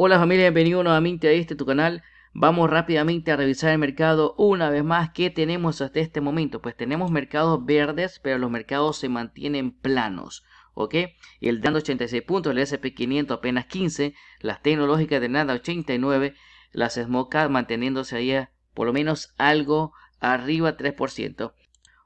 Hola familia, bienvenido nuevamente a este tu canal. Vamos rápidamente a revisar el mercado una vez más qué tenemos hasta este momento. Pues tenemos mercados verdes, pero los mercados se mantienen planos. ¿ok? El dando 86 puntos, el SP500 apenas 15, las tecnológicas de nada 89, las SMOCAD manteniéndose ahí por lo menos algo arriba 3%.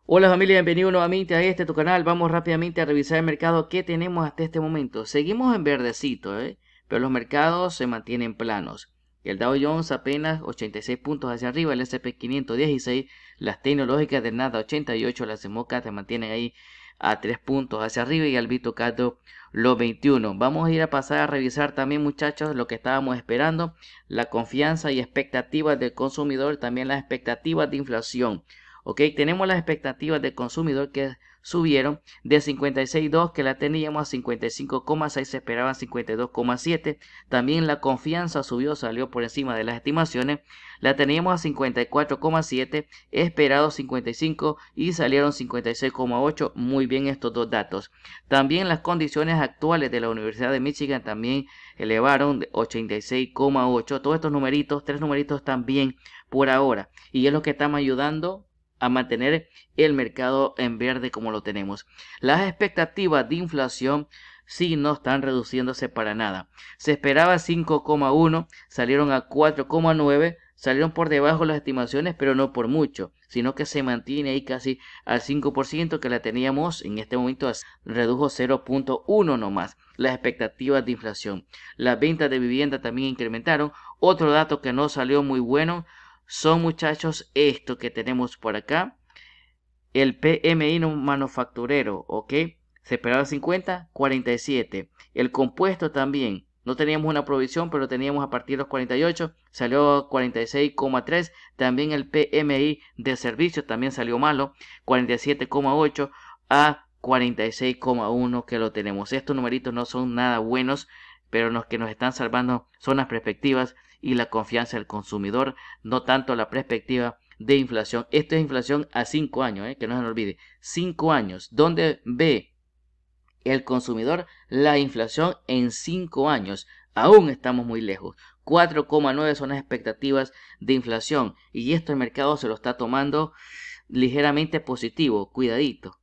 Hola familia, bienvenido nuevamente a este tu canal. Vamos rápidamente a revisar el mercado que tenemos hasta este momento. Seguimos en verdecito, ¿eh? pero los mercados se mantienen planos. El Dow Jones apenas 86 puntos hacia arriba, el S&P 516, las tecnológicas de nada 88, las emocas se mantienen ahí a 3 puntos hacia arriba y al Castro los 21. Vamos a ir a pasar a revisar también muchachos lo que estábamos esperando, la confianza y expectativas del consumidor, también las expectativas de inflación. Ok, tenemos las expectativas del consumidor que subieron de 56.2 que la teníamos a 55,6 se esperaban 52,7 también la confianza subió salió por encima de las estimaciones la teníamos a 54,7 esperado 55 y salieron 56,8 muy bien estos dos datos también las condiciones actuales de la Universidad de Michigan también elevaron de 86,8 todos estos numeritos tres numeritos también por ahora y es lo que estamos ayudando a mantener el mercado en verde como lo tenemos. Las expectativas de inflación sí no están reduciéndose para nada. Se esperaba 5,1, salieron a 4,9, salieron por debajo las estimaciones, pero no por mucho, sino que se mantiene ahí casi al 5% que la teníamos en este momento, redujo 0.1 nomás las expectativas de inflación. Las ventas de vivienda también incrementaron. Otro dato que no salió muy bueno son muchachos esto que tenemos por acá. El PMI no manufacturero, ¿ok? esperaba 50, 47. El compuesto también. No teníamos una provisión, pero teníamos a partir de los 48. Salió 46,3. También el PMI de servicio también salió malo. 47,8 a 46,1 que lo tenemos. Estos numeritos no son nada buenos, pero los que nos están salvando son las perspectivas y la confianza del consumidor, no tanto la perspectiva de inflación. Esto es inflación a 5 años, eh, que no se nos olvide. 5 años, donde ve el consumidor la inflación en 5 años. Aún estamos muy lejos. 4,9 son las expectativas de inflación y esto el mercado se lo está tomando ligeramente positivo, cuidadito,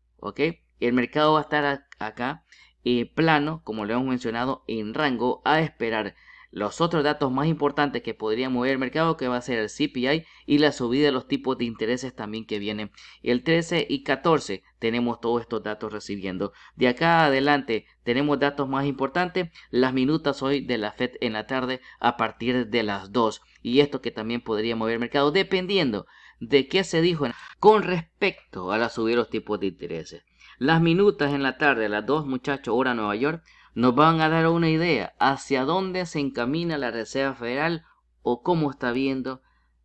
El mercado va a estar acá eh, plano, como lo hemos mencionado, en rango a esperar los otros datos más importantes que podrían mover el mercado que va a ser el CPI y la subida de los tipos de intereses también que vienen. El 13 y 14 tenemos todos estos datos recibiendo. De acá adelante tenemos datos más importantes, las minutas hoy de la Fed en la tarde a partir de las 2. Y esto que también podría mover el mercado dependiendo de qué se dijo con respecto a la subida de los tipos de intereses. Las minutas en la tarde a las 2 muchachos hora Nueva York nos van a dar una idea hacia dónde se encamina la Reserva Federal o cómo está viendo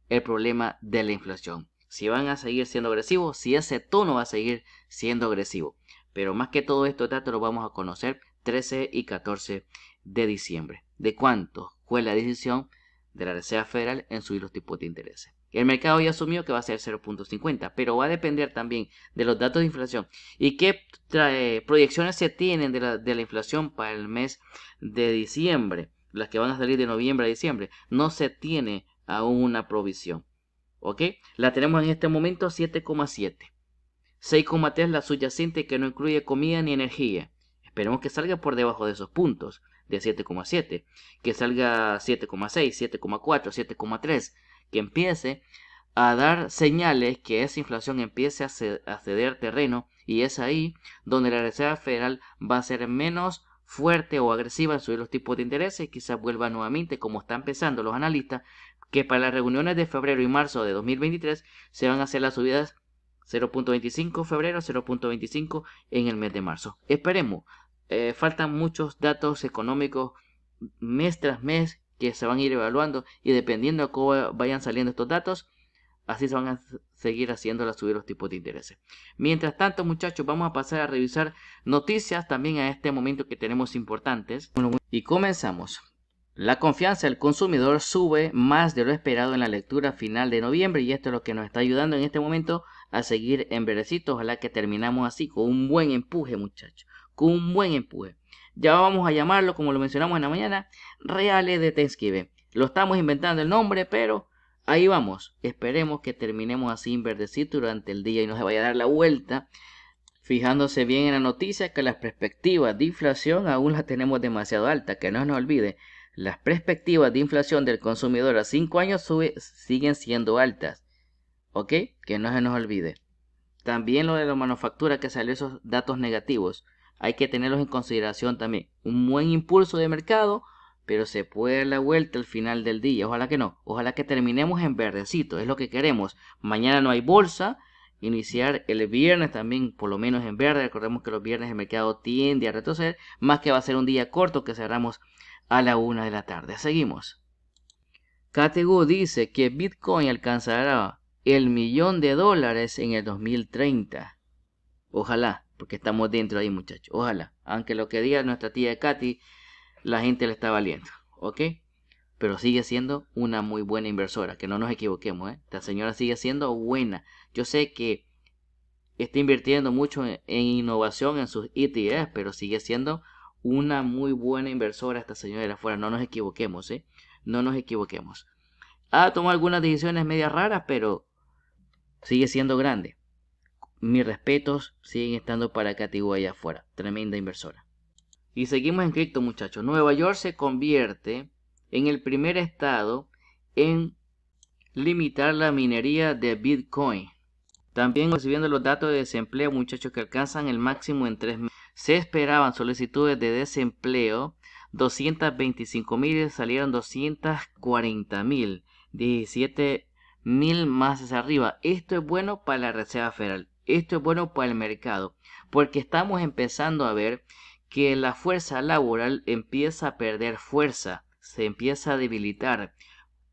el problema de la inflación. Si van a seguir siendo agresivos, si ese tono va a seguir siendo agresivo. Pero más que todo esto, datos lo vamos a conocer 13 y 14 de diciembre. ¿De cuánto fue la decisión de la Reserva Federal en subir los tipos de interés? El mercado ya asumió que va a ser 0.50, pero va a depender también de los datos de inflación y qué eh, proyecciones se tienen de la, inflación para el mes de diciembre, las que van a salir de noviembre a diciembre. No se tiene aún una provisión. ¿Ok? La tenemos en este momento 7,7. 6,3 la subyacente que no incluye comida ni energía. Esperemos que salga por debajo de esos puntos de 7,7, que salga 7,6, 7,4, 7,3, que empiece a dar señales que esa inflación empiece a ceder terreno y es ahí donde la Reserva Federal va a ser menos fuerte o agresiva en subir los tipos de interés y quizás vuelva nuevamente, como están pensando los analistas, que para las reuniones de febrero y marzo de 2023 se van a hacer las subidas 0.25 febrero, 0.25 en el mes de marzo. Esperemos, eh, faltan muchos datos económicos mes tras mes que se van a ir evaluando y dependiendo de cómo vayan saliendo estos datos, así se van a seguir haciendo las subir los tipos de intereses. Mientras tanto, muchachos, vamos a pasar a revisar noticias también a este momento que tenemos importantes. Y comenzamos. La confianza del consumidor sube más de lo esperado en la lectura final de noviembre y esto es lo que nos está ayudando en este momento a seguir en verdecito. Ojalá que terminamos así, con un buen empuje, muchachos, con un buen empuje. Ya vamos a llamarlo, como lo mencionamos en la mañana, Reales de Thanksgiving. Lo estamos inventando el nombre, pero ahí vamos. Esperemos que terminemos así en verdecito durante el día y no se vaya a dar la vuelta. Fijándose bien en la noticia que las perspectivas de inflación aún las tenemos demasiado altas, que no se nos olvide, las perspectivas de inflación del consumidor a 5 años siguen siendo altas. ¿Ok? Que no se nos olvide. También lo de la manufactura que salió esos datos negativos hay que tenerlos en consideración también. Un buen impulso de mercado, pero se puede dar la vuelta al final del día. Ojalá que no. Ojalá que terminemos en verdecito. Es lo que queremos. Mañana no hay bolsa. Iniciar el viernes también, por lo menos en verde. Recordemos que los viernes el mercado tiende a retroceder. Más que va a ser un día corto que cerramos a la una de la tarde. Seguimos. Kategu dice que Bitcoin alcanzará el millón de dólares en el 2030. Ojalá porque estamos dentro ahí, muchachos. Ojalá, aunque lo que diga nuestra tía Katy, la gente le está valiendo, ¿ok? Pero sigue siendo una muy buena inversora, que no nos equivoquemos, ¿eh? señora sigue siendo buena. Yo sé que está invirtiendo mucho en, innovación en sus ETFs, pero sigue siendo una muy buena inversora esta señora de afuera. No nos equivoquemos, ¿eh? No nos equivoquemos. Ha tomado algunas decisiones medias raras, pero sigue siendo grande mis respetos siguen estando para Catigua allá afuera. Tremenda inversora. Y seguimos en cripto, muchachos. Nueva York se convierte en el primer estado en limitar la minería de Bitcoin. También recibiendo los datos de desempleo, muchachos, que alcanzan el máximo en tres meses. Se esperaban solicitudes de desempleo 225 mil, salieron 240 mil, 17 mil más hacia arriba. Esto es bueno para la Reserva Federal. Esto es bueno para el mercado, porque estamos empezando a ver que la fuerza laboral empieza a perder fuerza, se empieza a debilitar.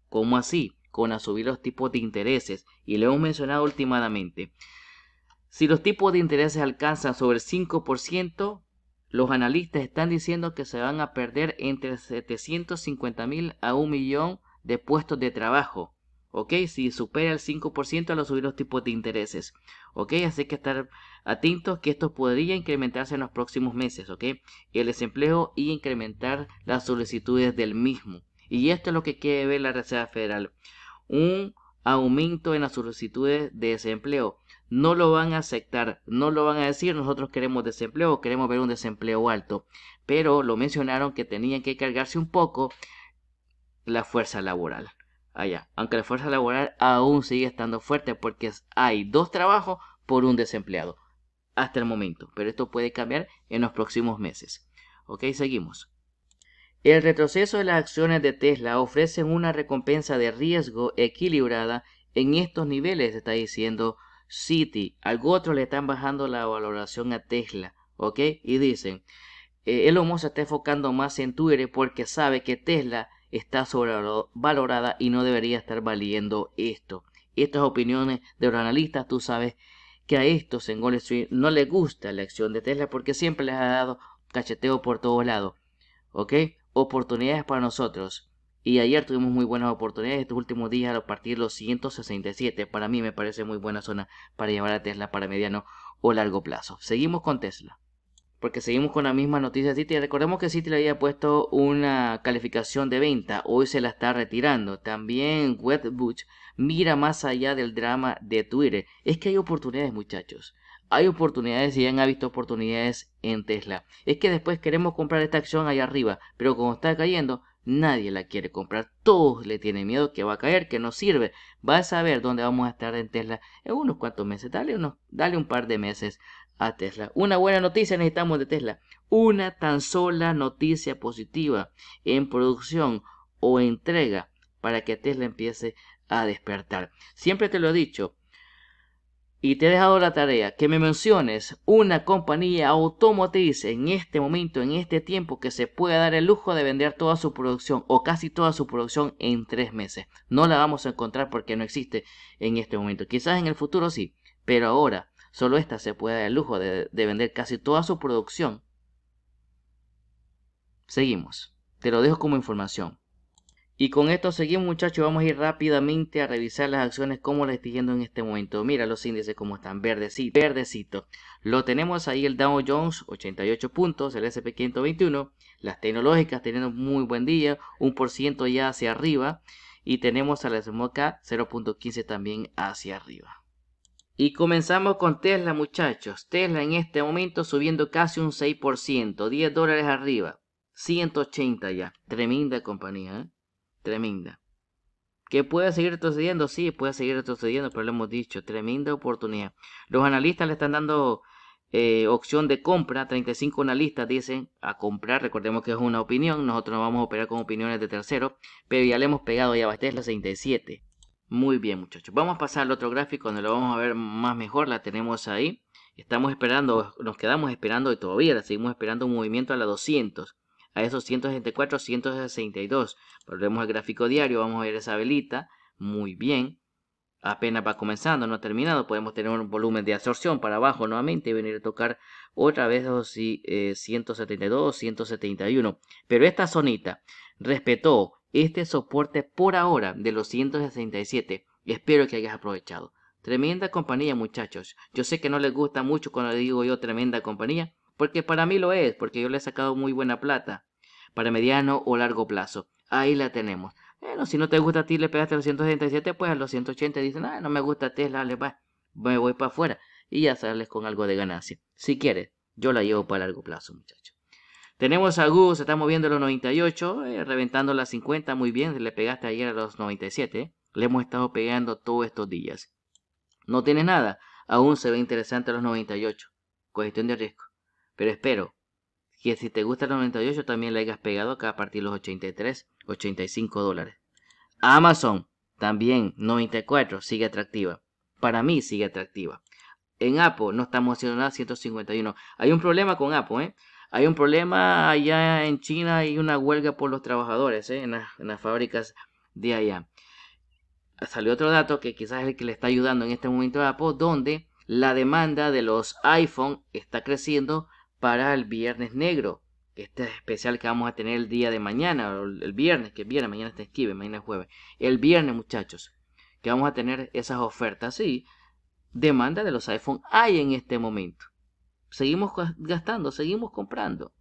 ¿Cómo así? Con a subir los tipos de intereses, y lo hemos mencionado últimamente. Si los tipos de intereses alcanzan sobre el 5%, los analistas están diciendo que se van a perder entre 750 mil a un millón de puestos de trabajo. ¿ok? Si supera el 5% al subir los tipos de intereses, ¿ok? Así que estar atentos que esto podría incrementarse en los próximos meses, ¿ok? El desempleo y incrementar las solicitudes del mismo. Y esto es lo que quiere ver la Reserva Federal. Un aumento en las solicitudes de desempleo. No lo van a aceptar, no lo van a decir, nosotros queremos desempleo, queremos ver un desempleo alto. Pero lo mencionaron que tenían que cargarse un poco la fuerza laboral allá. Ah, Aunque la fuerza laboral aún sigue estando fuerte porque hay dos trabajos por un desempleado hasta el momento, pero esto puede cambiar en los próximos meses. Ok, seguimos. El retroceso de las acciones de Tesla ofrecen una recompensa de riesgo equilibrada en estos niveles, está diciendo City. Algo otro le están bajando la valoración a Tesla, ¿ok? Y dicen, el eh, Elon Musk se está enfocando más en Twitter porque sabe que Tesla está sobrevalorada y no debería estar valiendo esto. Estas opiniones de los analistas, tú sabes que a estos en Gold no les gusta la acción de Tesla porque siempre les ha dado cacheteo por todos lados. ¿Ok? Oportunidades para nosotros. Y ayer tuvimos muy buenas oportunidades. Estos últimos días a partir de los 167. Para mí me parece muy buena zona para llevar a Tesla para mediano o largo plazo. Seguimos con Tesla porque seguimos con la misma noticia de City. Recordemos que City le había puesto una calificación de venta, hoy se la está retirando. También Wetbush mira más allá del drama de Twitter. Es que hay oportunidades, muchachos. Hay oportunidades y han visto oportunidades en Tesla. Es que después queremos comprar esta acción allá arriba, pero como está cayendo, nadie la quiere comprar. Todos le tienen miedo que va a caer, que no sirve. Va a saber dónde vamos a estar en Tesla en unos cuantos meses. Dale, unos, dale un par de meses a Tesla. Una buena noticia necesitamos de Tesla. Una tan sola noticia positiva en producción o entrega para que Tesla empiece a despertar. Siempre te lo he dicho y te he dejado la tarea que me menciones una compañía automotriz en este momento, en este tiempo, que se pueda dar el lujo de vender toda su producción o casi toda su producción en tres meses. No la vamos a encontrar porque no existe en este momento. Quizás en el futuro sí, pero ahora Solo esta se puede dar el lujo de, vender casi toda su producción. Seguimos. Te lo dejo como información. Y con esto seguimos muchachos, vamos a ir rápidamente a revisar las acciones como las estoy viendo en este momento. Mira los índices como están, verdecito, verdecito. Lo tenemos ahí el Dow Jones, 88 puntos, el S&P 521, las tecnológicas teniendo muy buen día, un por ciento ya hacia arriba. Y tenemos a la SMOCA 0.15 también hacia arriba. Y comenzamos con Tesla, muchachos. Tesla en este momento subiendo casi un 6%, 10 dólares arriba, 180 ya. Tremenda compañía, ¿eh? Tremenda. ¿Que puede seguir retrocediendo? Sí, puede seguir retrocediendo, pero lo hemos dicho, tremenda oportunidad. Los analistas le están dando eh, opción de compra, 35 analistas dicen a comprar, recordemos que es una opinión, nosotros no vamos a operar con opiniones de terceros, pero ya le hemos pegado ya a Tesla 67. Muy bien muchachos, vamos a pasar al otro gráfico donde lo vamos a ver más mejor, la tenemos ahí. Estamos esperando, nos quedamos esperando y todavía la seguimos esperando un movimiento a la 200 a esos 164, 162. Volvemos al gráfico diario, vamos a ver esa velita, muy bien. Apenas va comenzando, no ha terminado, podemos tener un volumen de absorción para abajo nuevamente y venir a tocar otra vez 172, 171. Eh, Pero esta zonita respetó este soporte por ahora de los 167. Espero que hayas aprovechado. Tremenda compañía, muchachos. Yo sé que no les gusta mucho cuando digo yo tremenda compañía, porque para mí lo es, porque yo le he sacado muy buena plata para mediano o largo plazo. Ahí la tenemos. Bueno, si no te gusta a ti, le pegaste a los 167, pues a los 180 dicen, ah, no me gusta Tesla, le va, me voy para afuera y ya sales con algo de ganancia. Si quieres, yo la llevo para largo plazo, muchachos. Tenemos a Google, se está moviendo los 98, eh, reventando las 50, muy bien, le pegaste ayer a los 97. Le hemos estado pegando todos estos días. No tiene nada, aún se ve interesante a los 98. Cuestión de riesgo. Pero espero que si te gusta el 98 también le hayas pegado acá a partir de los 83, 85 dólares. Amazon, también 94, sigue atractiva. Para mí sigue atractiva. En Apple no estamos haciendo nada, 151. Hay un problema con Apple, ¿eh? Hay un problema allá en China, y una huelga por los trabajadores ¿eh? en, las, fábricas de allá. Salió otro dato que quizás es el que le está ayudando en este momento a Apple, donde la demanda de los iPhone está creciendo para el Viernes Negro. Este especial que vamos a tener el día de mañana, el viernes, que viernes mañana está esquive, mañana es jueves. El viernes, muchachos, que vamos a tener esas ofertas. Y demanda de los iPhone hay en este momento seguimos gastando, seguimos comprando.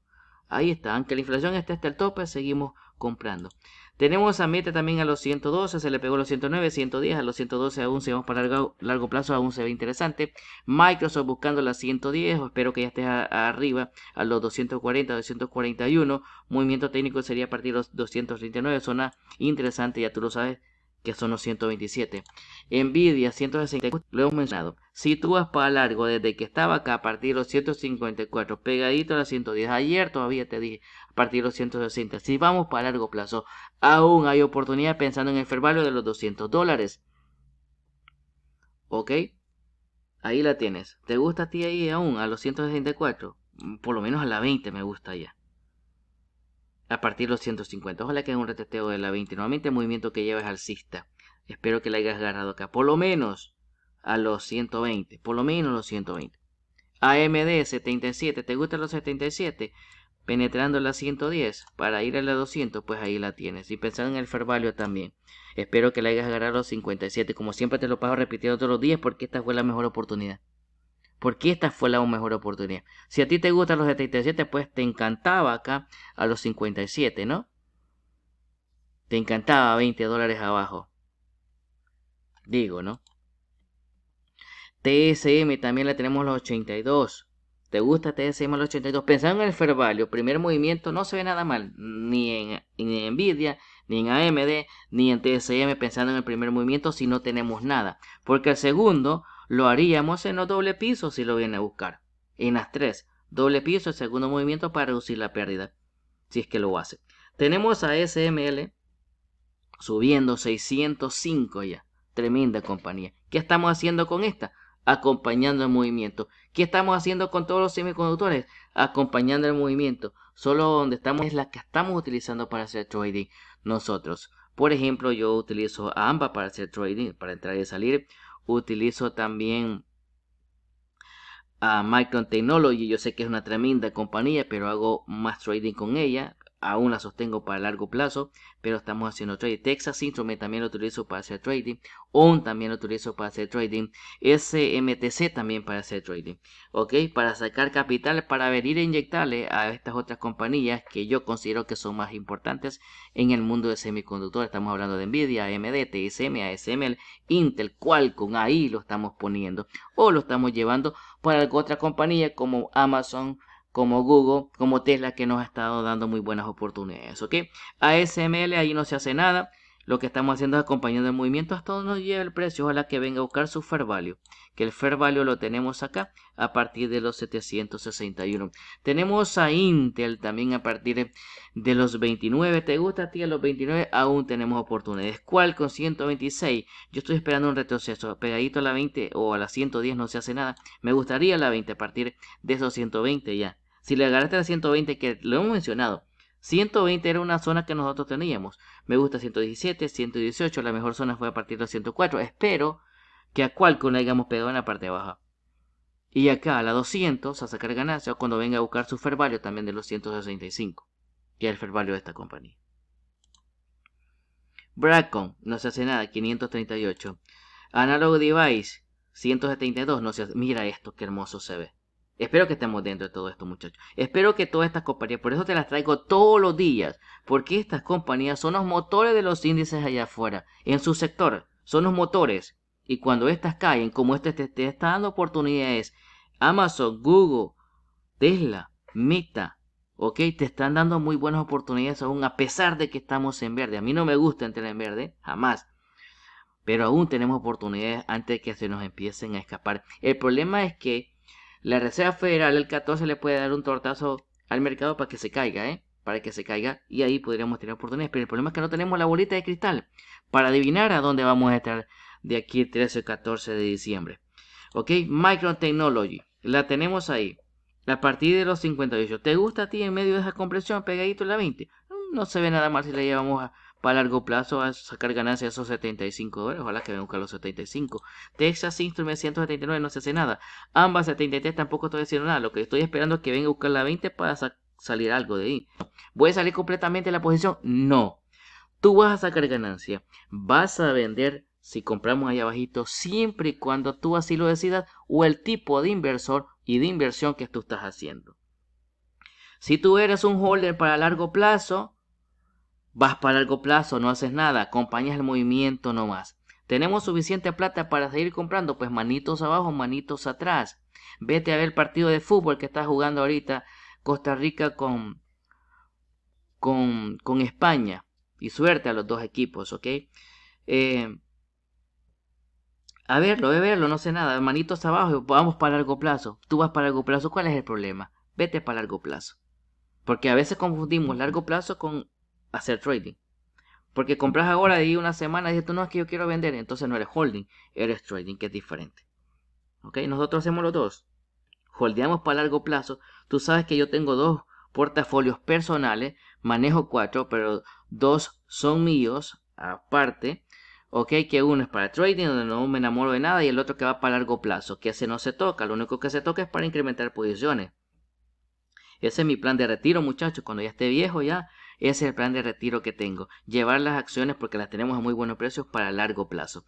Ahí está, aunque la inflación esté hasta el tope, seguimos comprando. Tenemos a meta también a los 112, se le pegó los 109, 110, a los 112 aún si vamos para largo, plazo aún se ve interesante. Microsoft buscando las 110, espero que ya esté arriba a los 240, 241. Movimiento técnico sería a partir de los 239, zona interesante, ya tú lo sabes, que son los 127. Nvidia 164, lo hemos mencionado. Si tú vas para largo desde que estaba acá a partir de los 154, pegadito a los 110. Ayer todavía te dije a partir de los 160. Si vamos para largo plazo, aún hay oportunidad pensando en el fair de los 200 dólares. ¿Ok? Ahí la tienes. ¿Te gusta a ti ahí aún a los 164? Mm, por lo menos a la 20 me gusta ya a partir de los 150. Ojalá que un retesteo de la 20. Normalmente el movimiento que lleva es alcista. Espero que la hayas agarrado acá. Por lo menos a los 120. Por lo menos a los 120. AMD 77. ¿Te gustan los 77? Penetrando la 110 para ir a la 200, pues ahí la tienes. Y pensando en el fair también. Espero que la hayas agarrado a los 57. Como siempre te lo paso repitiendo todos los días porque esta fue la mejor oportunidad. Porque esta fue la mejor oportunidad. Si a ti te gustan los 77, pues te encantaba acá a los 57, ¿no? Te encantaba 20 dólares abajo. Digo, ¿no? TSM también la tenemos a los 82. ¿Te gusta TSM a los 82? Pensando en el Fair Primer movimiento no se ve nada mal. Ni en, ni en Nvidia, ni en AMD, ni en TSM pensando en el primer movimiento si no tenemos nada. Porque el segundo lo haríamos en los doble piso si lo viene a buscar. En las tres doble piso, segundo movimiento para reducir la pérdida. Si es que lo hace. Tenemos a SML subiendo 605 ya. Tremenda compañía. ¿Qué estamos haciendo con esta? Acompañando el movimiento. ¿Qué estamos haciendo con todos los semiconductores? Acompañando el movimiento. Solo donde estamos es la que estamos utilizando para hacer trading nosotros. Por ejemplo, yo utilizo a ambas para hacer trading, para entrar y salir. Utilizo también a ah, Micron Technology. Yo sé que es una tremenda compañía, pero hago más trading con ella aún la sostengo para largo plazo, pero estamos haciendo trading. Texas Instruments también lo utilizo para hacer trading. ON también lo utilizo para hacer trading. SMTC también para hacer trading. Ok, para sacar capital, para venir a inyectarle a estas otras compañías que yo considero que son más importantes en el mundo de semiconductores. Estamos hablando de Nvidia, AMD, TSM, ASML, Intel, Qualcomm. Ahí lo estamos poniendo o lo estamos llevando para otra compañía como Amazon, como Google, como Tesla, que nos ha estado dando muy buenas oportunidades. ¿Ok? ASML ahí no se hace nada. Lo que estamos haciendo es acompañando el movimiento hasta donde nos lleva el precio. Ojalá que venga a buscar su fair value. Que el fair value lo tenemos acá a partir de los 761. Tenemos a Intel también a partir de los 29. ¿Te gusta a ti a los 29? Aún tenemos oportunidades. ¿Cuál con 126? Yo estoy esperando un retroceso. Pegadito a la 20 o a la 110 no se hace nada. Me gustaría la 20 a partir de esos 120 ya. Si le agarraste a 120, que lo hemos mencionado, 120 era una zona que nosotros teníamos. Me gusta 117, 118, la mejor zona fue a partir de 104. Espero que a Qualcomm le hayamos pegado en la parte de baja. Y acá a la 200 a sacar ganancia cuando venga a buscar su fair value también de los 165, que es el fair value de esta compañía. Bracon, no se hace nada, 538. Analog Device, 172, no se Mira esto, qué hermoso se ve. Espero que estemos dentro de todo esto, muchachos. Espero que todas estas compañías, por eso te las traigo todos los días, porque estas compañías son los motores de los índices allá afuera, en su sector, son los motores. Y cuando estas caen, como este te, está dando oportunidades, Amazon, Google, Tesla, Meta, ¿ok? Te están dando muy buenas oportunidades aún a pesar de que estamos en verde. A mí no me gusta entrar en verde, jamás. Pero aún tenemos oportunidades antes de que se nos empiecen a escapar. El problema es que la Reserva Federal el 14 le puede dar un tortazo al mercado para que se caiga, ¿eh? Para que se caiga y ahí podríamos tener oportunidades. Pero el problema es que no tenemos la bolita de cristal para adivinar a dónde vamos a estar de aquí 13 o 14 de diciembre. ¿Ok? Micron Technology. La tenemos ahí. A partir de los 58. ¿Te gusta a ti en medio de esa compresión pegadito en la 20? Mm, no se ve nada más si la llevamos a, para largo plazo a sacar ganancias esos 75 dólares. Ojalá que a buscar los 75. Texas Instruments 179 no se hace nada. Ambas 73 tampoco estoy diciendo nada. Lo que estoy esperando es que venga a buscar la 20 para salir algo de ahí. ¿Voy a salir completamente de la posición? No. Tú vas a sacar ganancia. Vas a vender si compramos ahí abajito siempre y cuando tú así lo decidas o el tipo de inversor y de inversión que tú estás haciendo. Si tú eres un holder para largo plazo, Vas para largo plazo, no haces nada, acompañas el movimiento nomás. Tenemos suficiente plata para seguir comprando, pues manitos abajo, manitos atrás. Vete a ver el partido de fútbol que está jugando ahorita Costa Rica con, con, con España. Y suerte a los dos equipos, ¿ok? Eh, a verlo, a verlo, no sé nada. Manitos abajo, vamos para largo plazo. Tú vas para largo plazo, ¿cuál es el problema? Vete para largo plazo. Porque a veces confundimos largo plazo con hacer trading. Porque compras ahora y una semana y dices tú no es que yo quiero vender, entonces no eres holding, eres trading, que es diferente. ¿Ok? Nosotros hacemos los dos. Holdeamos para largo plazo. Tú sabes que yo tengo dos portafolios personales, manejo cuatro, pero dos son míos aparte. Ok, que uno es para trading, donde no me enamoro de nada, y el otro que va para largo plazo, que ese no se toca, lo único que se toca es para incrementar posiciones. Ese es mi plan de retiro, muchachos. Cuando ya esté viejo, ya ese es el plan de retiro que tengo. Llevar las acciones porque las tenemos a muy buenos precios para largo plazo.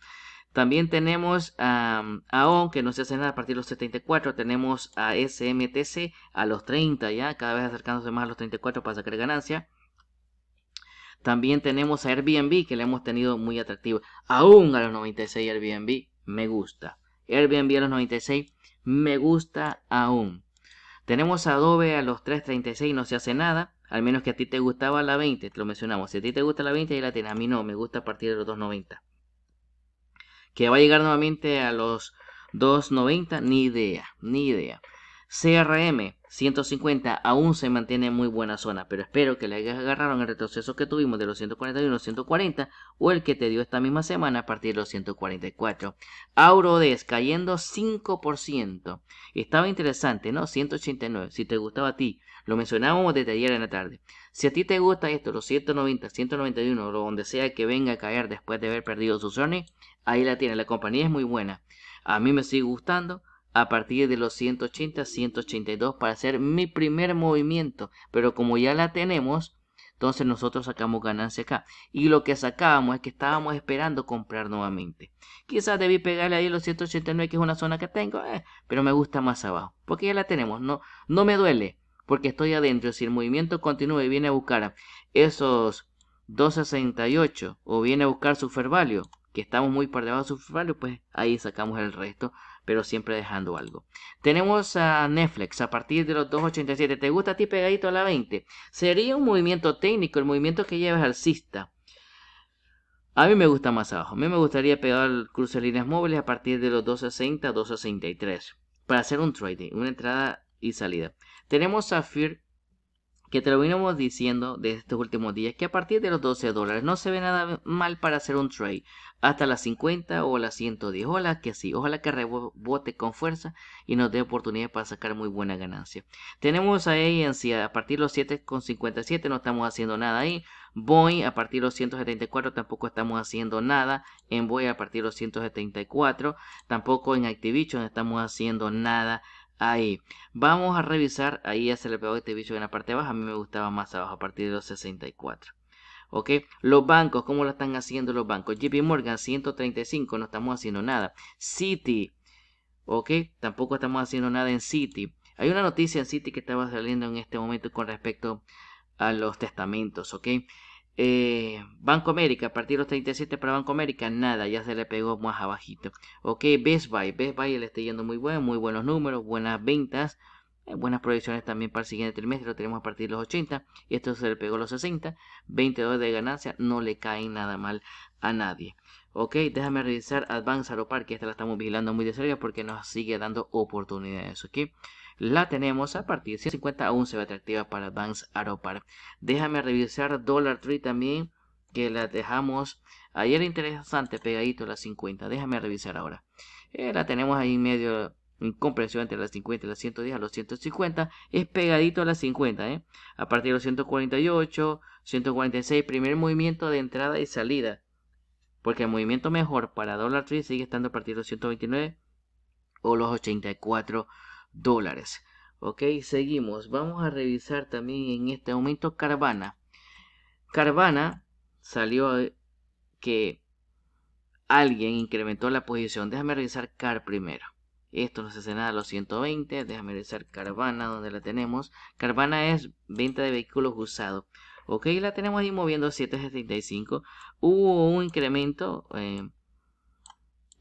También tenemos a ON, que no se hace nada a partir de los 74. Tenemos a SMTC a los 30 ya, cada vez acercándose más a los 34 para sacar ganancia. También tenemos a Airbnb, que le hemos tenido muy atractivo. Aún a los 96 Airbnb, me gusta. Airbnb a los 96, me gusta aún. Tenemos a Adobe a los 3.36, no se hace nada al menos que a ti te gustaba la 20, te lo mencionamos, si a ti te gusta la 20 ahí la tienes, a mí no, me gusta a partir de los 290. Que va a llegar nuevamente a los 290, ni idea, ni idea. CRM 150 aún se mantiene en muy buena zona, pero espero que le agarraron el retroceso que tuvimos de los 141 a los 140 o el que te dio esta misma semana a partir de los 144. Aurodes cayendo 5%. Estaba interesante, ¿no? 189. Si te gustaba a ti lo mencionábamos desde ayer en la tarde. Si a ti te gusta esto, los 190, 191 o donde sea que venga a caer después de haber perdido su Sony, ahí la tiene La compañía es muy buena. A mí me sigue gustando a partir de los 180, 182 para hacer mi primer movimiento. Pero como ya la tenemos, entonces nosotros sacamos ganancia acá. Y lo que sacábamos es que estábamos esperando comprar nuevamente. Quizás debí pegarle ahí los 189, que es una zona que tengo, eh, pero me gusta más abajo. Porque ya la tenemos, no, no me duele porque estoy adentro. Si el movimiento continúa y viene a buscar esos 268 o viene a buscar su value, que estamos muy por debajo de su value, pues ahí sacamos el resto, pero siempre dejando algo. Tenemos a Netflix a partir de los 287. ¿Te gusta a ti pegadito a la 20? Sería un movimiento técnico, el movimiento que lleva al cista. A mí me gusta más abajo. A mí me gustaría pegar al cruce de líneas móviles a partir de los 260, 263 para hacer un trading, una entrada y salida. Tenemos a FIR que te lo venimos diciendo de estos últimos días, que a partir de los 12 dólares no se ve nada mal para hacer un trade. Hasta las 50 o las 110, ojalá que sí, ojalá que rebote con fuerza y nos dé oportunidad para sacar muy buena ganancia. Tenemos a ANC a partir de los 7,57 no estamos haciendo nada ahí. Boeing a partir de los 174 tampoco estamos haciendo nada. En Boeing a partir de los 174 tampoco en Activision estamos haciendo nada Ahí. Vamos a revisar. Ahí ya se le pegó este bicho en la parte de abajo, A mí me gustaba más abajo a partir de los 64. ¿Ok? Los bancos, ¿cómo lo están haciendo los bancos? JP Morgan, 135, no estamos haciendo nada. City, ¿ok? Tampoco estamos haciendo nada en City. Hay una noticia en City que estaba saliendo en este momento con respecto a los testamentos, ¿ok? Eh, Banco América, a partir de los 37 para Banco América, nada, ya se le pegó más abajito. Ok, Best Buy, Best Buy le está yendo muy bueno, muy buenos números, buenas ventas, eh, buenas proyecciones también para el siguiente trimestre, lo tenemos a partir de los 80, y esto se le pegó a los 60, 22 de ganancia, no le cae nada mal a nadie. Ok, déjame revisar Advance Aeropark, que esta la estamos vigilando muy de cerca porque nos sigue dando oportunidades, ok la tenemos a partir de 150 aún se ve atractiva para Banks Aropar. Déjame revisar Dollar Tree también que la dejamos ayer interesante pegadito a las 50. Déjame revisar ahora. Eh, la tenemos ahí en medio en compresión entre las 50 y las 110 a los 150 es pegadito a las 50 ¿eh? a partir de los 148 146 primer movimiento de entrada y salida porque el movimiento mejor para Dollar Tree sigue estando a partir de los 129 o los 84 dólares. Ok, seguimos. Vamos a revisar también en este momento Carvana. Carvana salió que alguien incrementó la posición. Déjame revisar Car primero. Esto no se hace nada a los 120. Déjame revisar Carvana donde la tenemos. Carvana es venta de vehículos usados. Ok, la tenemos ahí moviendo 775. Hubo un incremento. Eh,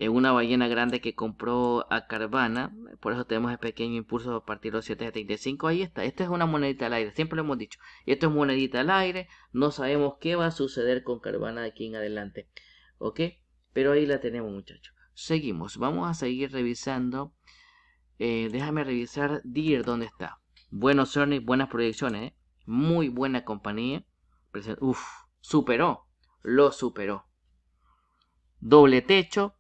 eh, una ballena grande que compró a Carvana. Por eso tenemos el pequeño impulso a partir de los 7.75. Ahí está. Esta es una monedita al aire. Siempre lo hemos dicho. Esto es monedita al aire. No sabemos qué va a suceder con Carvana de aquí en adelante. ¿Ok? Pero ahí la tenemos muchachos. Seguimos. Vamos a seguir revisando. Eh, déjame revisar DIR dónde está. Buenos earnings, buenas proyecciones. ¿eh? Muy buena compañía. Uf, superó. Lo superó. Doble techo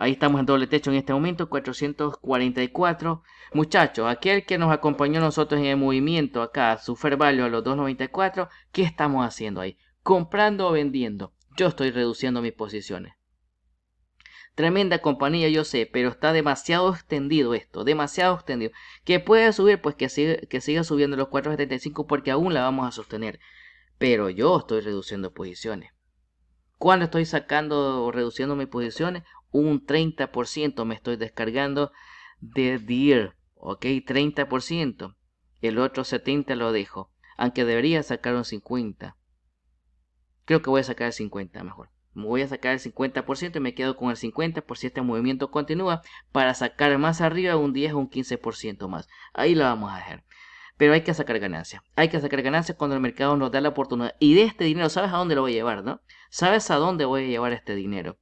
Ahí estamos en doble techo en este momento, 444. Muchachos, aquel que nos acompañó nosotros en el movimiento acá, su value a los 294, ¿qué estamos haciendo ahí? ¿Comprando o vendiendo? Yo estoy reduciendo mis posiciones. Tremenda compañía, yo sé, pero está demasiado extendido esto, demasiado extendido. Que puede subir, pues que, que siga subiendo los 475 porque aún la vamos a sostener. Pero yo estoy reduciendo posiciones. ¿Cuándo estoy sacando o reduciendo mis posiciones? un 30% me estoy descargando de Deer, ok, 30%. El otro 70% lo dejo, aunque debería sacar un 50%. Creo que voy a sacar el 50% mejor. Me voy a sacar el 50% y me quedo con el 50% por si este movimiento continúa para sacar más arriba un 10 o un 15% más. Ahí lo vamos a dejar. Pero hay que sacar ganancias. Hay que sacar ganancias cuando el mercado nos da la oportunidad. Y de este dinero, ¿sabes a dónde lo voy a llevar, no? ¿Sabes a dónde voy a llevar este dinero?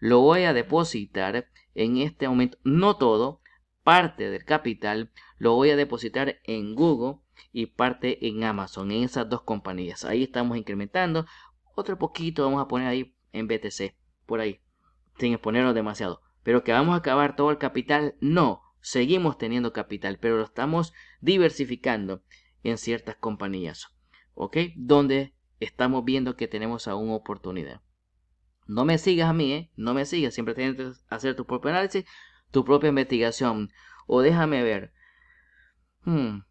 lo voy a depositar en este momento, no todo, parte del capital lo voy a depositar en Google y parte en Amazon, en esas dos compañías. Ahí estamos incrementando. Otro poquito vamos a poner ahí en BTC, por ahí, sin exponernos demasiado. Pero que vamos a acabar todo el capital, no. Seguimos teniendo capital, pero lo estamos diversificando en ciertas compañías. ¿Ok? Donde estamos viendo que tenemos aún oportunidad. No me sigas a mí, ¿eh? No me sigas. Siempre tienes que hacer tu propio análisis, tu propia investigación. O déjame ver. Hmm.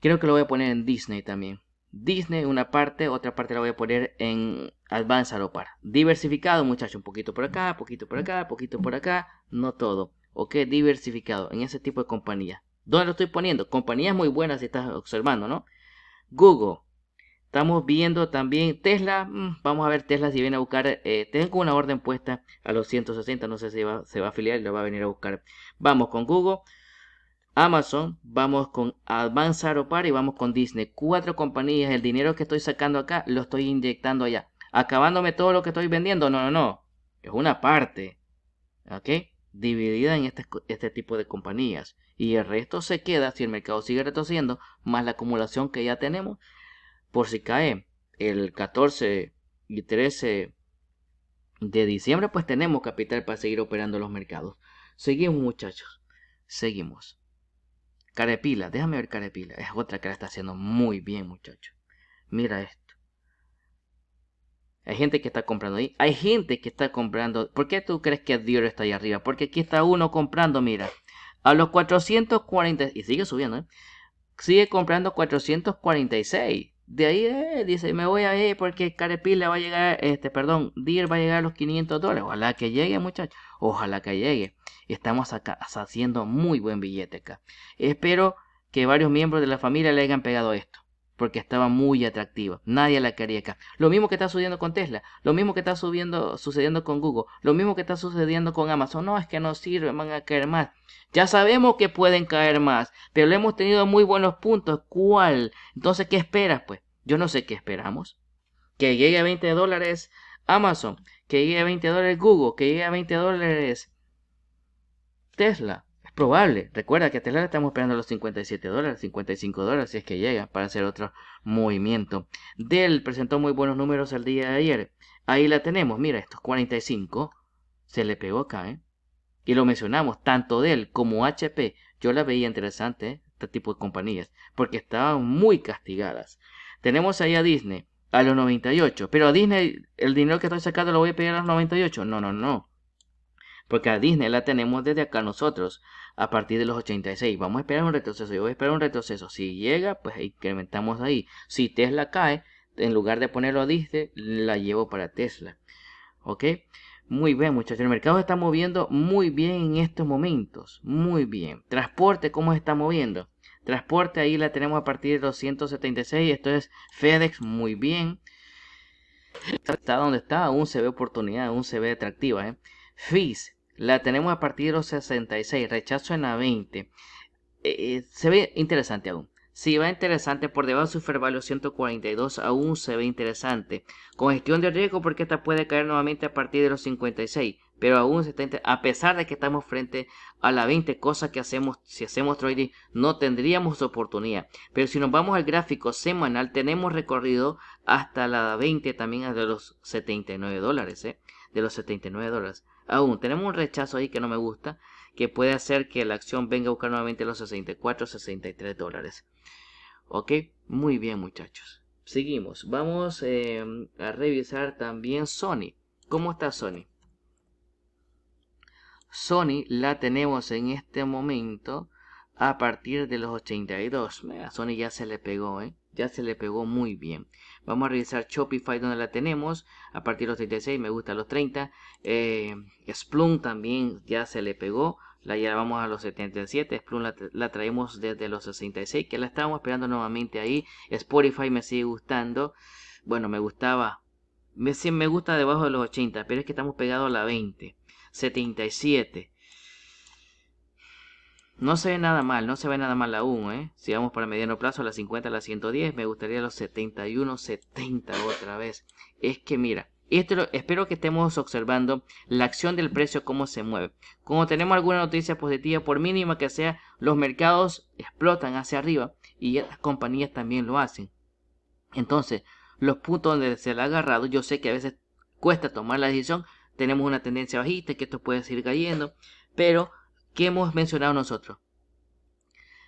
Creo que lo voy a poner en Disney también. Disney una parte, otra parte la voy a poner en Advanced Alopar. Diversificado, muchachos. Un poquito por acá, poquito por acá, poquito por acá. No todo. Ok, diversificado en ese tipo de compañías. ¿Dónde lo estoy poniendo? Compañías muy buenas si estás observando, ¿no? Google, Estamos viendo también Tesla. Mm, vamos a ver Tesla si viene a buscar. Eh, tengo una orden puesta a los 160. No sé si va, se va a afiliar y lo va a venir a buscar. Vamos con Google. Amazon, vamos con Advanced Aeropar y vamos con Disney. Cuatro compañías, el dinero que estoy sacando acá lo estoy inyectando allá. ¿Acabándome todo lo que estoy vendiendo? No, no, no. Es una parte. ¿Ok? Dividida en este, este tipo de compañías. Y el resto se queda, si el mercado sigue retrocediendo, más la acumulación que ya tenemos por si cae el 14 y 13 de diciembre, pues tenemos capital para seguir operando los mercados. Seguimos muchachos, seguimos. Carepila, déjame ver Carepila. Es otra que la está haciendo muy bien muchachos. Mira esto. Hay gente que está comprando ahí. Hay gente que está comprando. ¿Por qué tú crees que Dior está ahí arriba? Porque aquí está uno comprando, mira. A los 440. Y sigue subiendo, ¿eh? Sigue comprando 446. De ahí eh, dice, me voy a ir porque Carepila va a llegar, este, perdón, Deer va a llegar a los 500 dólares. Ojalá que llegue, muchachos. Ojalá que llegue. Estamos acá haciendo muy buen billete acá. Espero que varios miembros de la familia le hayan pegado esto porque estaba muy atractiva. Nadie la quería caer Lo mismo que está sucediendo con Tesla, lo mismo que está subiendo, sucediendo con Google, lo mismo que está sucediendo con Amazon. No, es que no sirve, van a caer más. Ya sabemos que pueden caer más, pero le hemos tenido muy buenos puntos. ¿Cuál? Entonces, ¿qué esperas? Pues yo no sé qué esperamos. Que llegue a 20 dólares Amazon, que llegue a 20 dólares Google, que llegue a 20 dólares Tesla probable. Recuerda que a Tesla estamos esperando los 57 dólares, 55 dólares si es que llega para hacer otro movimiento. Dell presentó muy buenos números el día de ayer. Ahí la tenemos, mira, estos 45 se le pegó acá, ¿eh? Y lo mencionamos, tanto Dell como HP, yo la veía interesante, ¿eh? este tipo de compañías, porque estaban muy castigadas. Tenemos ahí a Disney, a los 98, pero a Disney el dinero que estoy sacando lo voy a pedir a los 98, no, no, no porque a Disney la tenemos desde acá nosotros a partir de los 86. Vamos a esperar un retroceso. Yo voy a esperar un retroceso. Si llega, pues incrementamos ahí. Si Tesla cae, en lugar de ponerlo a diste la llevo para Tesla. ¿Ok? Muy bien, muchachos. El mercado está moviendo muy bien en estos momentos. Muy bien. Transporte, ¿cómo se está moviendo? Transporte, ahí la tenemos a partir de los 176. Esto es FedEx, muy bien. Está donde está, aún se ve oportunidad, aún se ve atractiva. ¿eh? FIS, la tenemos a partir de los 66, rechazo en la 20. Eh, eh, se ve interesante aún. Si va interesante, por debajo de su valor 142 aún se ve interesante. Con gestión de riesgo porque esta puede caer nuevamente a partir de los 56 pero aún a pesar de que estamos frente a la 20 cosas que hacemos si hacemos trading no tendríamos oportunidad pero si nos vamos al gráfico semanal tenemos recorrido hasta la 20 también de los 79 dólares ¿eh? de los 79 dólares aún tenemos un rechazo ahí que no me gusta que puede hacer que la acción venga a buscar nuevamente los 64 63 dólares ok muy bien muchachos seguimos vamos eh, a revisar también Sony ¿Cómo está Sony? Sony la tenemos en este momento a partir de los 82. Sony ya se le pegó, ¿eh? Ya se le pegó muy bien. Vamos a revisar Shopify donde la tenemos. A partir de los 36, me gusta los 30. Eh, Splunk también ya se le pegó. La llevamos a los 77. Splunk la, traemos desde los 66. Que la estábamos esperando nuevamente ahí. Spotify me sigue gustando. Bueno, me gustaba. Me, me gusta debajo de los 80. Pero es que estamos pegados a la 20. 77. No se ve nada mal, no se ve nada mal aún, ¿eh? Si vamos para mediano plazo, la las 50, a las 110, me gustaría los 71, 70 otra vez. Es que mira, esto espero que estemos observando la acción del precio, cómo se mueve. Como tenemos alguna noticia positiva, por mínima que sea, los mercados explotan hacia arriba y estas compañías también lo hacen. Entonces, los puntos donde se le ha agarrado, yo sé que a veces cuesta tomar la decisión, tenemos una tendencia bajista que esto puede seguir cayendo, pero ¿qué hemos mencionado nosotros?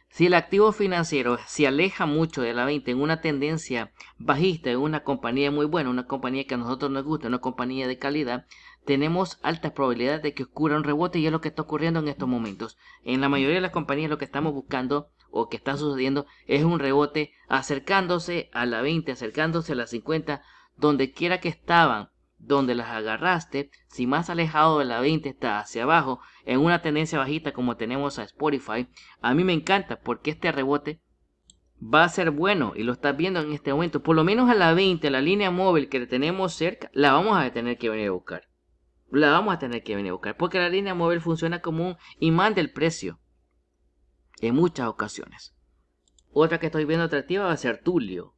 Si el activo financiero se aleja mucho de la 20 en una tendencia bajista, en una compañía muy buena, una compañía que a nosotros nos gusta, una compañía de calidad, tenemos altas probabilidades de que ocurra un rebote y es lo que está ocurriendo en estos momentos. En la mayoría de las compañías lo que estamos buscando o que está sucediendo es un rebote acercándose a la 20, acercándose a la 50, donde quiera que estaban donde las agarraste, si más alejado de la 20 está hacia abajo, en una tendencia bajita como tenemos a Spotify, a mí me encanta porque este rebote va a ser bueno y lo estás viendo en este momento. Por lo menos a la 20, la línea móvil que tenemos cerca, la vamos a tener que venir a buscar. La vamos a tener que venir a buscar porque la línea móvil funciona como un imán del precio en muchas ocasiones. Otra que estoy viendo atractiva va a ser Tulio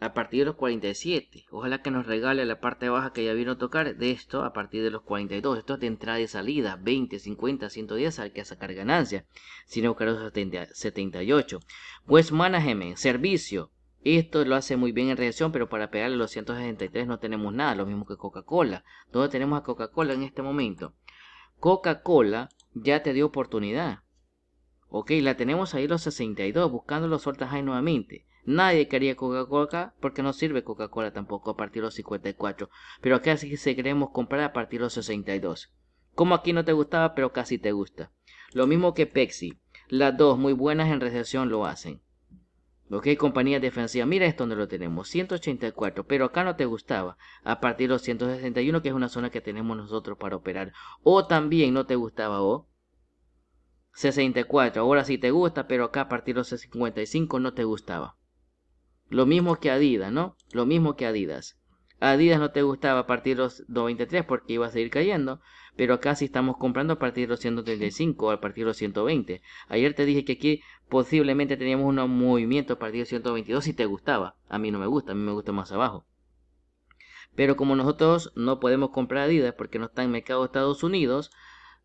a partir de los 47. Ojalá que nos regale la parte baja que ya vino a tocar de esto a partir de los 42. Esto es de entrada y salida, 20, 50, 110, hay que sacar ganancia. Sin buscar los 78. Pues management, servicio. Esto lo hace muy bien en reacción, pero para pegarle los 163 no tenemos nada, lo mismo que Coca-Cola. ¿Dónde tenemos a Coca-Cola en este momento? Coca-Cola ya te dio oportunidad. Ok, la tenemos ahí los 62, buscando los High nuevamente. Nadie quería Coca-Cola porque no sirve Coca-Cola tampoco a partir de los 54, pero casi se queremos comprar a partir de los 62. Como aquí no te gustaba, pero casi te gusta. Lo mismo que Pepsi. Las dos muy buenas en recesión lo hacen. Ok, compañía defensiva, mira esto donde lo tenemos, 184, pero acá no te gustaba, a partir de los 161, que es una zona que tenemos nosotros para operar. O también no te gustaba, o 64, ahora sí te gusta, pero acá a partir de los 55 no te gustaba. Lo mismo que Adidas, ¿no? Lo mismo que Adidas. Adidas no te gustaba a partir de los 223 porque iba a seguir cayendo, pero acá sí estamos comprando a partir de los 135 o a partir de los 120. Ayer te dije que aquí posiblemente teníamos un movimiento a partir de los 122 si te gustaba. A mí no me gusta, a mí me gusta más abajo. Pero como nosotros no podemos comprar Adidas porque no está en mercado de Estados Unidos,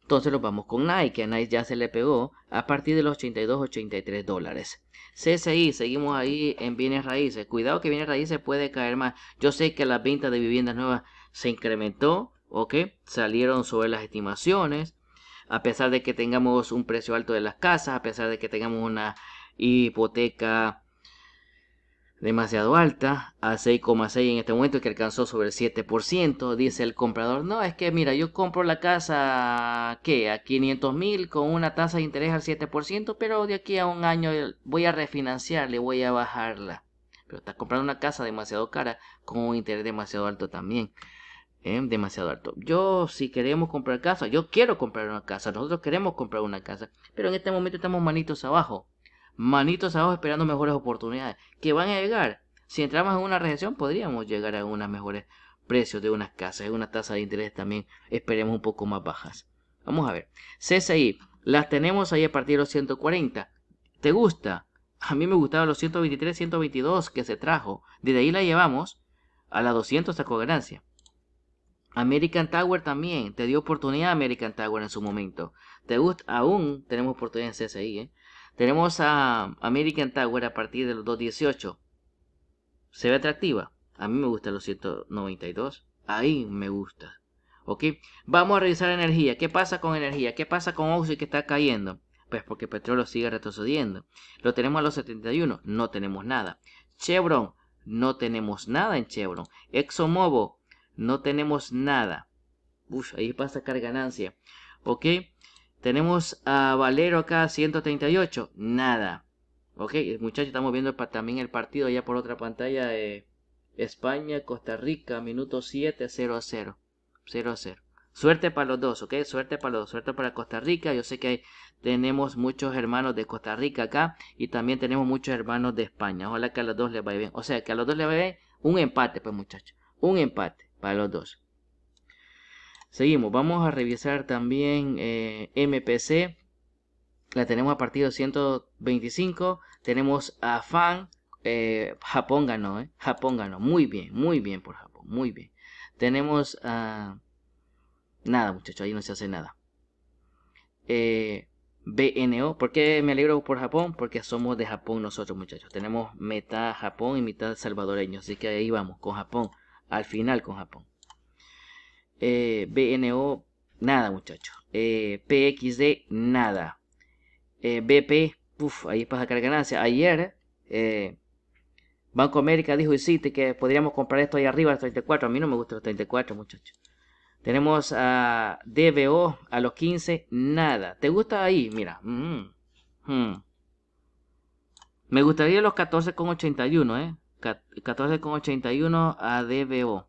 entonces nos vamos con Nike, que a Nike ya se le pegó a partir de los 82-83 dólares. CSI, seguimos ahí en bienes raíces. Cuidado que bienes raíces puede caer más. Yo sé que la venta de viviendas nuevas se incrementó, ¿ok? Salieron sobre las estimaciones. A pesar de que tengamos un precio alto de las casas, a pesar de que tengamos una hipoteca demasiado alta, a 6,6 en este momento que alcanzó sobre el 7%, dice el comprador, no, es que mira, yo compro la casa, ¿qué? A 500 mil con una tasa de interés al 7%, pero de aquí a un año eh, voy a refinanciarle, voy a bajarla. Pero está comprando una casa demasiado cara con un interés demasiado alto también. ¿eh? demasiado alto. Yo, si queremos comprar casa, yo quiero comprar una casa, nosotros queremos comprar una casa, pero en este momento estamos manitos abajo manitos abajo esperando mejores oportunidades que van a llegar. Si entramos en una recesión podríamos llegar a unos mejores precios de unas casas, Y una tasa de interés también esperemos un poco más bajas. Vamos a ver. CSI, las tenemos ahí a partir de los 140. ¿Te gusta? A mí me gustaban los 123, 122 que se trajo. Desde ahí la llevamos a las 200 sacó ganancia. American Tower también. Te dio oportunidad American Tower en su momento. Te gusta, aún tenemos oportunidad en CSI, ¿eh? Tenemos a American Tower a partir de los 218. Se ve atractiva. A mí me gusta los 192. Ahí me gusta. ¿Ok? Vamos a revisar energía. ¿Qué pasa con energía? ¿Qué pasa con Oxy que está cayendo? Pues porque petróleo sigue retrocediendo. Lo tenemos a los 71. No tenemos nada. Chevron. No tenemos nada en Chevron. ExxonMobil. No tenemos nada. Uf, ahí pasa a sacar ganancia. ¿Ok? Tenemos a Valero acá, 138. Nada. Ok, muchachos, estamos viendo también el partido allá por otra pantalla. de España, Costa Rica, minuto 7, 0 a 0. 0 a 0. Suerte para los dos, ¿ok? Suerte para los dos. Suerte para Costa Rica. Yo sé que tenemos muchos hermanos de Costa Rica acá y también tenemos muchos hermanos de España. Ojalá que a los dos les vaya bien. O sea, que a los dos les vaya bien. Un empate, pues muchachos. Un empate para los dos. Seguimos, vamos a revisar también eh, MPC. La tenemos a partir de 125. Tenemos a Fan. Eh, Japón ganó, eh, Japón ganó. Muy bien, muy bien por Japón, muy bien. Tenemos a... nada, muchachos, ahí no se hace nada. BNO. ¿Por qué me alegro por Japón? Porque somos de Japón nosotros, muchachos. Tenemos mitad Japón y mitad salvadoreño. Así que ahí vamos, con Japón. Al final con Japón. Eh, BNO, nada, muchachos. Eh, PXD, nada. Eh, BP, ahí es para sacar ganancias. Ayer, Banco América dijo, y sí que podríamos comprar esto ahí arriba, los 34. A mí no me gustan los 34, muchachos. Tenemos a DBO a los 15, nada. ¿Te gusta ahí? Mira. Mm, mm. Me gustaría los 14,81, ¿eh? 14,81 a DBO.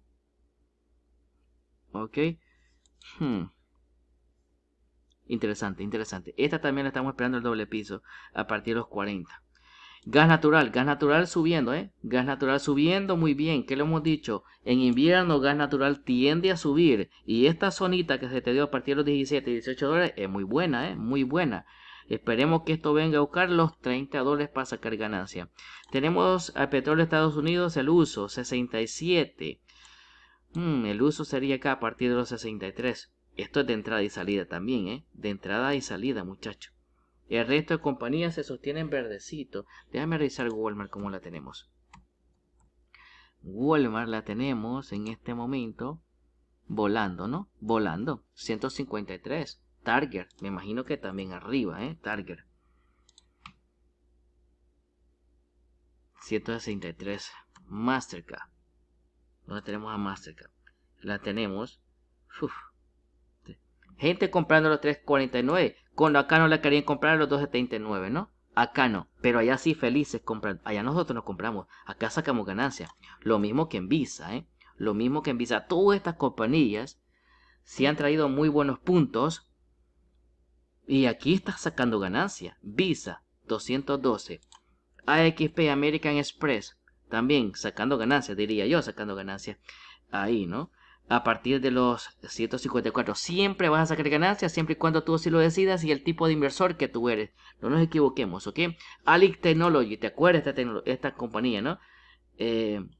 Ok. Hmm. Interesante, interesante. Esta también la estamos esperando el doble piso a partir de los 40. Gas natural, gas natural subiendo, ¿eh? Gas natural subiendo muy bien, ¿qué le hemos dicho? En invierno gas natural tiende a subir y esta zonita que se te dio a partir de los 17, 18 dólares es muy buena, ¿eh? Muy buena. Esperemos que esto venga a buscar los 30 dólares para sacar ganancia. Tenemos a petróleo de Estados Unidos el uso, 67. Mm, el uso sería acá a partir de los 63. Esto es de entrada y salida también, ¿eh? De entrada y salida, muchacho. El resto de compañías se sostienen verdecito. Déjame revisar Walmart cómo la tenemos. Walmart la tenemos en este momento volando, ¿no? Volando. 153. Target. Me imagino que también arriba, ¿eh? Target. 163. Mastercard la tenemos a Mastercard. La tenemos. Gente comprando los 3.49. Cuando acá no la querían comprar los 2.79, ¿no? Acá no. Pero allá sí felices compran. Allá nosotros nos compramos. Acá sacamos ganancia Lo mismo que en Visa, ¿eh? Lo mismo que en Visa. Todas estas compañías Si han traído muy buenos puntos. Y aquí está sacando ganancia Visa 212. AXP American Express también sacando ganancias, diría yo, sacando ganancias ahí, ¿no? A partir de los 154. Siempre vas a sacar ganancias, siempre y cuando tú así lo decidas y el tipo de inversor que tú eres. No nos equivoquemos, ¿ok? Alic Technology, ¿te acuerdas de esta, compañía, no? en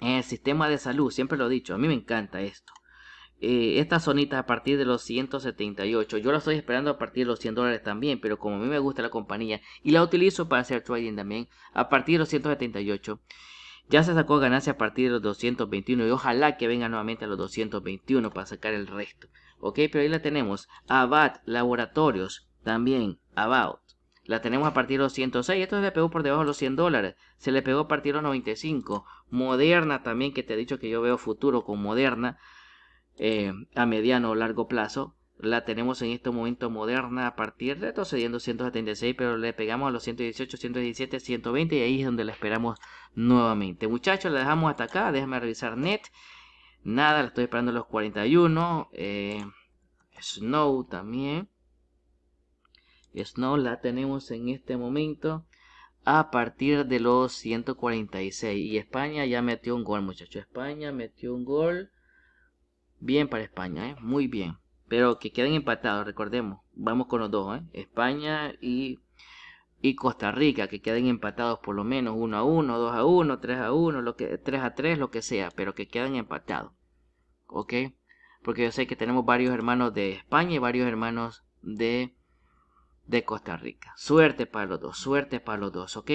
eh, el sistema de salud, siempre lo he dicho, a mí me encanta esto. Eh, esta estas a partir de los 178. Yo la estoy esperando a partir de los 100 dólares también, pero como a mí me gusta la compañía y la utilizo para hacer trading también a partir de los 178. Ya se sacó ganancia a partir de los 221 y ojalá que venga nuevamente a los 221 para sacar el resto. Ok, pero ahí la tenemos. Abad, laboratorios, también, About. La tenemos a partir de los 106. Esto se le pegó por debajo de los 100 dólares. Se le pegó a partir de los 95. Moderna también, que te he dicho que yo veo futuro con Moderna. Eh, a mediano o largo plazo. La tenemos en este momento moderna a partir de retrocediendo 176, pero le pegamos a los 118, 117, 120 y ahí es donde la esperamos nuevamente. Muchachos, la dejamos hasta acá. Déjame revisar net. Nada, la estoy esperando a los 41. Eh, Snow también. Snow la tenemos en este momento a partir de los 146. Y España ya metió un gol, muchachos. España metió un gol. Bien para España, ¿eh? muy bien. Pero que queden empatados, recordemos. Vamos con los dos, ¿eh? España y, Costa Rica, que queden empatados por lo menos 1 a 1, 2 a 1, 3 a 1, lo que, 3 a 3, lo que sea, pero que queden empatados. ¿Ok? Porque yo sé que tenemos varios hermanos de España y varios hermanos de, de Costa Rica. Suerte para los dos, suerte para los dos, ¿ok?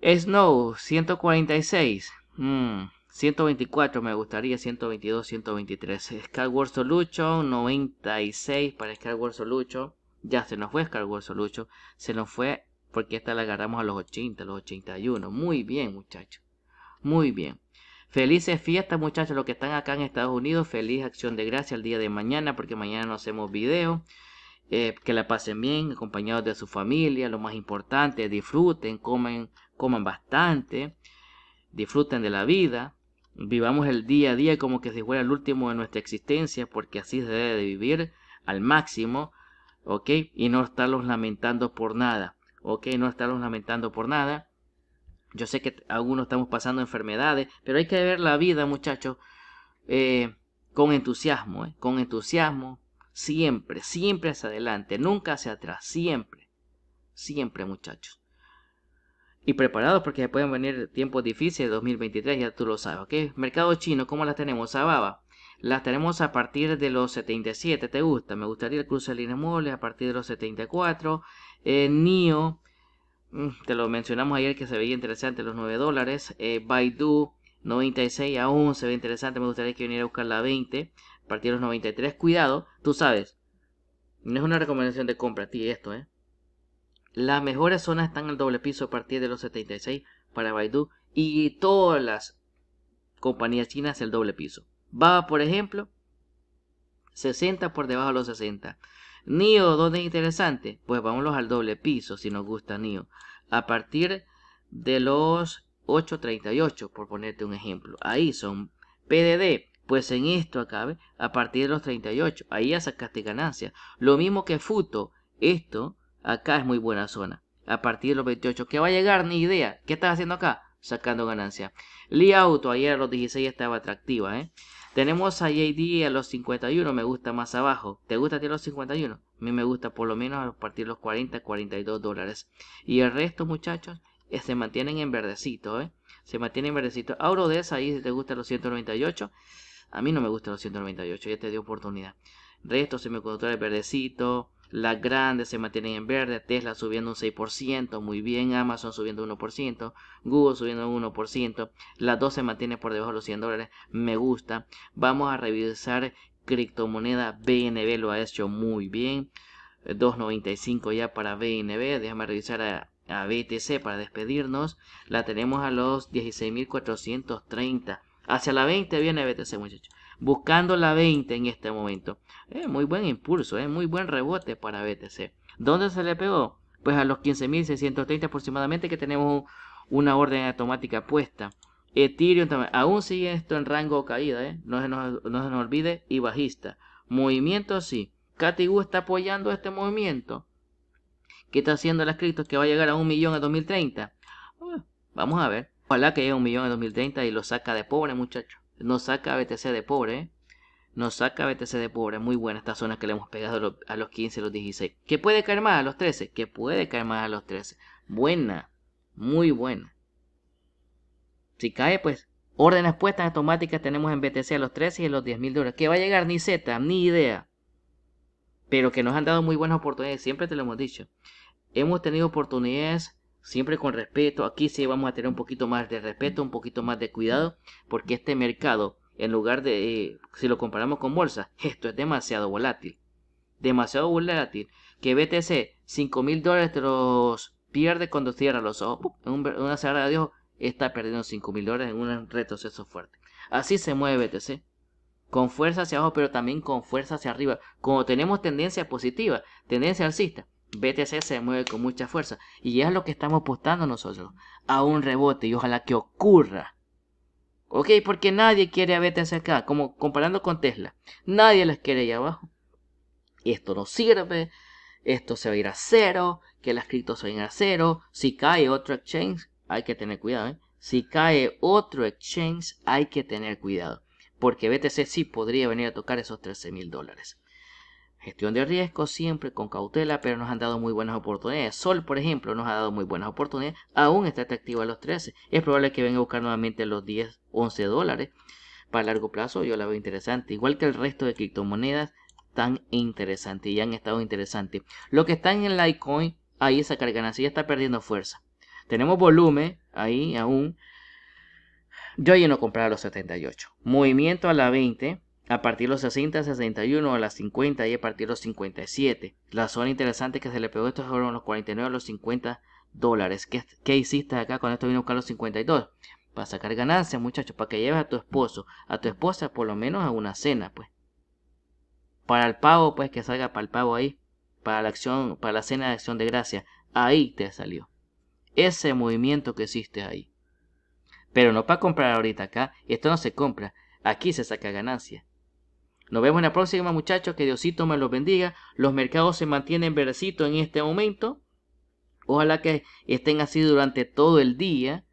Snow 146. 124 me gustaría, 122, 123. Skyward Solution, 96 para Skyward Solution. Ya se nos fue Skyward Solution. Se nos fue porque esta la agarramos a los 80, los 81. Muy bien, muchachos. Muy bien. Felices fiestas, muchachos, los que están acá en Estados Unidos. Feliz acción de gracia el día de mañana, porque mañana no hacemos video. Eh, que la pasen bien, acompañados de su familia. Lo más importante, disfruten, comen, coman bastante. Disfruten de la vida Vivamos el día a día como que si fuera el último de nuestra existencia, porque así se debe de vivir al máximo, ¿ok? Y no estarlos lamentando por nada, ¿ok? No estarlos lamentando por nada. Yo sé que algunos estamos pasando enfermedades, pero hay que ver la vida, muchachos, eh, con entusiasmo, ¿eh? Con entusiasmo, siempre, siempre hacia adelante, nunca hacia atrás, siempre, siempre, muchachos y preparados porque pueden venir tiempos difíciles 2023, ya tú lo sabes, ¿ok? Mercado chino, ¿cómo las tenemos? Sababa, Las tenemos a partir de los 77, ¿te gusta? Me gustaría el cruce de líneas a partir de los 74. Eh, NIO, mm, te lo mencionamos ayer que se veía interesante los 9 dólares. Eh, Baidu, 96 a se ve interesante. Me gustaría que viniera a buscar la 20 a partir de los 93. Cuidado, tú sabes, no es una recomendación de compra a ti esto, ¿eh? Las mejores zonas están en el doble piso a partir de los 76 para Baidu y todas las compañías chinas el doble piso. va por ejemplo, 60 por debajo de los 60. NIO, ¿dónde es interesante? Pues vámonos al doble piso si nos gusta NIO. A partir de los 8.38, por ponerte un ejemplo. Ahí son PDD. Pues en esto acabe a partir de los 38. Ahí ya sacaste ganancia. Lo mismo que Futo. Esto Acá es muy buena zona. A partir de los 28. ¿Qué va a llegar? Ni idea. ¿Qué estás haciendo acá? Sacando ganancia. Lee Auto ayer a los 16 estaba atractiva, ¿eh? Tenemos a JD a los 51, me gusta más abajo. ¿Te gusta a ti a los 51? A mí me gusta por lo menos a partir de los 40, 42 dólares. Y el resto, muchachos, eh, se mantienen en verdecito, ¿eh? Se mantienen en verdecito. Aurodes, ahí te gusta los 198. A mí no me gusta los 198, ya te dio oportunidad. Resto, se me el verdecito. Las grandes se mantienen en verde, Tesla subiendo un 6%, muy bien, Amazon subiendo un 1%, Google subiendo un 1%, las dos se mantienen por debajo de los 100 dólares, me gusta. Vamos a revisar criptomoneda BNB, lo ha hecho muy bien, 2.95 ya para BNB, déjame revisar a, a BTC para despedirnos, la tenemos a los 16.430, hacia la 20 viene BTC muchachos buscando la 20 en este momento. muy buen impulso, eh, muy buen rebote para BTC. ¿Dónde se le pegó? Pues a los 15.630 aproximadamente que tenemos una orden automática puesta. Ethereum también. Aún sigue esto en rango caída, ¿eh? no, se nos, olvide. Y bajista. Movimiento sí. Catigu está apoyando este movimiento. ¿Qué está haciendo las criptos que va a llegar a un millón en 2030? Ah, vamos a ver. Ojalá que llegue a un millón en 2030 y lo saca de pobre, muchachos nos saca BTC de pobre. Nos saca BTC de pobre. Muy buena esta zona que le hemos pegado a los 15, a los 16. Que puede caer más a los 13. Que puede caer más a los 13. Buena. Muy buena. Si cae, pues órdenes puestas automáticas tenemos en BTC a los 13 y en los 10.000 mil dólares. Que va a llegar ni Z, ni idea. Pero que nos han dado muy buenas oportunidades. Siempre te lo hemos dicho. Hemos tenido oportunidades siempre con respeto. Aquí sí vamos a tener un poquito más de respeto, un poquito más de cuidado, porque este mercado, en lugar de, eh, si lo comparamos con bolsa esto es demasiado volátil. Demasiado volátil. Que BTC, 5 mil dólares te los pierde cuando cierra los ojos. En una cerrada de ojos está perdiendo 5 mil dólares en un retroceso fuerte. Así se mueve BTC. Con fuerza hacia abajo, pero también con fuerza hacia arriba. Como tenemos tendencia positiva, tendencia alcista, BTC se mueve con mucha fuerza y es lo que estamos apostando nosotros, a un rebote y ojalá que ocurra. Ok, porque nadie quiere a BTC acá, como comparando con Tesla, nadie las quiere ahí abajo. Esto no sirve, esto se va a ir a cero, que las criptos se vayan a cero, si cae otro exchange, hay que tener cuidado, ¿eh? si cae otro exchange, hay que tener cuidado, porque BTC sí podría venir a tocar esos 13 mil dólares. Gestión de riesgo siempre con cautela, pero nos han dado muy buenas oportunidades. Sol, por ejemplo, nos ha dado muy buenas oportunidades. Aún está atractivo a los 13. Es probable que venga a buscar nuevamente los 10, 11 dólares. Para largo plazo yo la veo interesante. Igual que el resto de criptomonedas, tan interesante y han estado interesantes. Lo que están en Litecoin, ahí esa ya está perdiendo fuerza. Tenemos volumen ahí aún. Yo ya no a los 78. Movimiento a la 20 a partir de los 60, 61, a las 50 y a partir de los 57. La zona interesante que se le pegó estos fueron los 49 a los 50 dólares. ¿Qué, hiciste acá cuando esto vino a buscar los 52? Para sacar ganancias, muchachos, para que lleves a tu esposo, a tu esposa por lo menos a una cena, pues. Para el pavo, pues que salga para el pavo ahí, para la acción, para la cena de acción de gracia, ahí te salió. Ese movimiento que hiciste ahí. Pero no para comprar ahorita acá, esto no se compra, aquí se saca ganancia. Nos vemos en la próxima, muchachos. Que Diosito me los bendiga. Los mercados se mantienen verdecitos en este momento. Ojalá que estén así durante todo el día.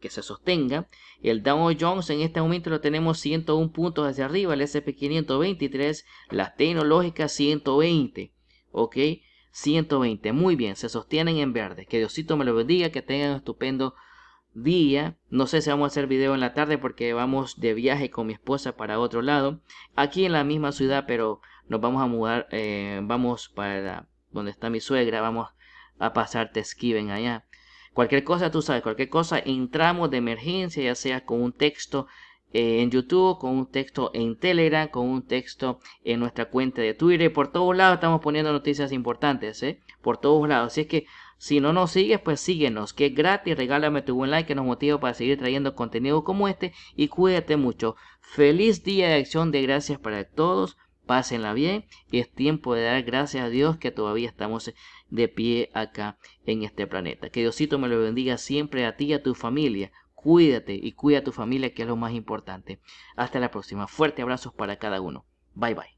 Que se sostenga. El Dow Jones en este momento lo tenemos 101 puntos hacia arriba. El SP 523. Las tecnológicas 120. Ok. 120. Muy bien. Se sostienen en verde. Que Diosito me los bendiga. Que tengan un estupendo día. No sé si vamos a hacer video en la tarde porque vamos de viaje con mi esposa para otro lado. Aquí en la misma ciudad, pero nos vamos a mudar. Eh, vamos para donde está mi suegra. Vamos a pasar esquiven allá. Cualquier cosa, tú sabes, cualquier cosa, entramos de emergencia, ya sea con un texto eh, en YouTube, con un texto en Telegram, con un texto en nuestra cuenta de Twitter. Por todos lados estamos poniendo noticias importantes, ¿eh? Por todos lados. Así es que si no nos sigues, pues síguenos, que es gratis. Regálame tu buen like que nos motiva para seguir trayendo contenido como este. Y cuídate mucho. Feliz día de acción de gracias para todos. Pásenla bien. y Es tiempo de dar gracias a Dios que todavía estamos de pie acá en este planeta. Que Diosito me lo bendiga siempre a ti y a tu familia. Cuídate y cuida a tu familia, que es lo más importante. Hasta la próxima. Fuerte abrazos para cada uno. Bye bye.